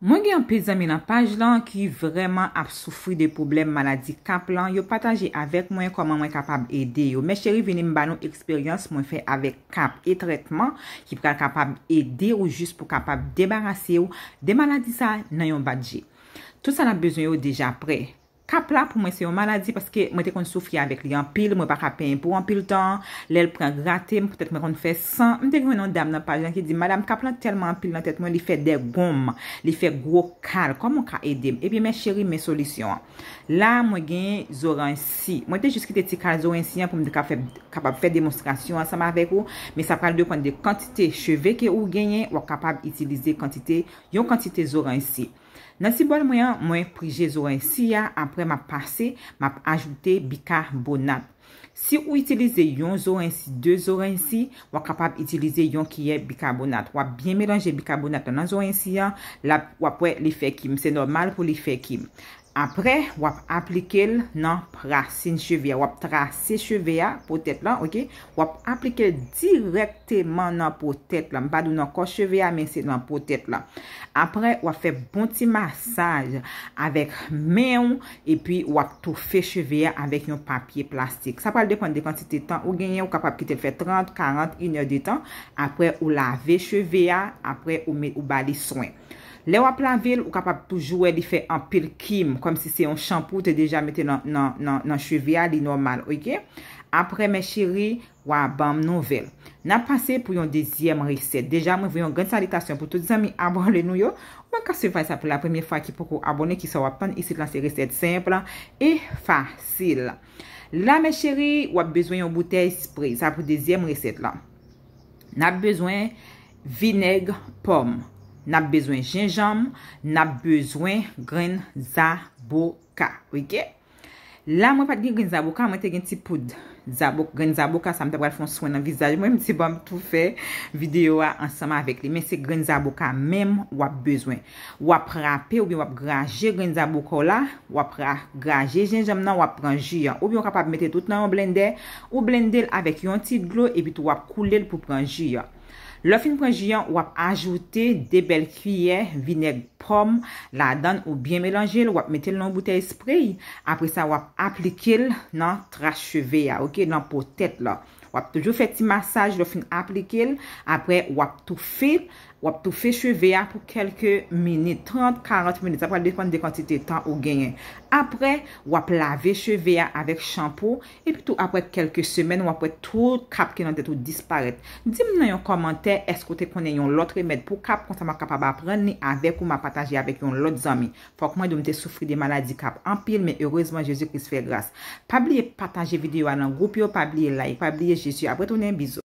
Mwen gen yon pe zami nan paj lan ki vreman ap soufri de poublem maladi kap lan, yo pataje avek mwen koman mwen kapab ede yo. Mwen cheri veni mba nou eksperyans mwen fey avek kap e tretman ki pou kal kapab ede yo jist pou kapab debarase yo de maladi sa nan yon badje. Tout sa nan bezon yo deja pre. Kap la pou mwen se yon maladi, paske mwen te kon soufri avèk li anpil, mwen pa kapen yon pou anpil tan, lèl pren grate, mwen pou tèt mwen kon fè san. Mwen te gwen yon dam nan pajan ki di, madame, kap lan telman anpil nan tèt mwen, li fè deg gom, li fè gro kal, kon mwen ka edem? E pi mwen chéri mwen solisyon. La mwen genye zoransi. Mwen te jiski te ti kal zoransi, yon pou mwen de kapab fè demonstrasyon ansama avèk ou, me sa pral de kontite cheve ke ou genye, wak kapab itilize kontite yon kontite zoransi Nan si bol mwen, mwen prije zoen si ya, apre map pase, map ajoute bikarbonat. Si ou itilize yon zoen si, de zoen si, wap kapap itilize yon kiye bikarbonat. Wap bien melanje bikarbonat nan zoen si ya, wap wè li fe kim. Se normal pou li fe kim. Apre, wap aplike l nan prasin chevea. Wap trase chevea pou tèt lan, ok? Wap aplike l direktèman nan pou tèt lan. Badou nan ko chevea, men se nan pou tèt lan. Apre, wap fè bon ti masaj avèk men ou, epi wap tou fè chevea avèk yon papye plastik. Sa pral depande de kantite tan ou genye ou kapap ki te fè 30-40 iner de tan. Apre, ou lave chevea, apre ou bali soen. Le wap la vil, ou kapap poujouwe li fe an pil kim, kom si se yon shampou te deja mette nan chuviali normal, okey? Apre, me chéri, wap bam nouvel. Na pase pou yon dezyem riset. Deja, mwen vwe yon gen salikasyon pou touti zami abon le nou yo. Mwen kase fay sa pou la premiye fwa ki pokou abonne, ki sa wap tan isi lan se riset simple e fasil. La, me chéri, wap bezwen yon bouteille spri. Sa pou dezyem riset la. Na bezwen vineg pomme. N ap bezwen jenjam, n ap bezwen grenzaboka, wike? La mwen pat gen grenzaboka, mwen te gen ti poud. Grenzaboka, sa mwen te bral fon swen nan vizaj, mwen mti bom tou fe videyo anseman avek li. Men se grenzaboka menm wap bezwen. Wap rape, ou bi wap graje grenzaboka la, wap graje jenjam nan, wap granji ya. Ou bi wap kap ap mette tout nan, ou blende, ou blende el avek yon ti glou, ebi tou wap koule el pou branji ya. Le fin pou anjouyan, wap ajoute de bel kriye, vineg, pom, la dan ou bien melange, wap metel nan boutè esprè, apre sa wap aplikil nan tra cheve ya, ok, nan pou tèt la. wap toujou fè ti masaj, lò fin aplikil, apre, wap tou fè, wap tou fè chevea pou kelke minit, 30-40 minit, apre dekwande dekwante te tan ou genyen. Apre, wap lave chevea avèk shampo, epitou apre kelke semen wap wè tou kapke nan te tou disparet. Dim nan yon komantè eskote konen yon lot remèd pou kap konsama kap aba apren ni avèk ou ma pataje avèk yon lot zami. Fòk mwen yon mte soufri de maladi kap. Anpil, men heurezman Jésus Christ fè grâs. Pabliye pataje videyo anan, goupyo, p jesye apwetounen bizou.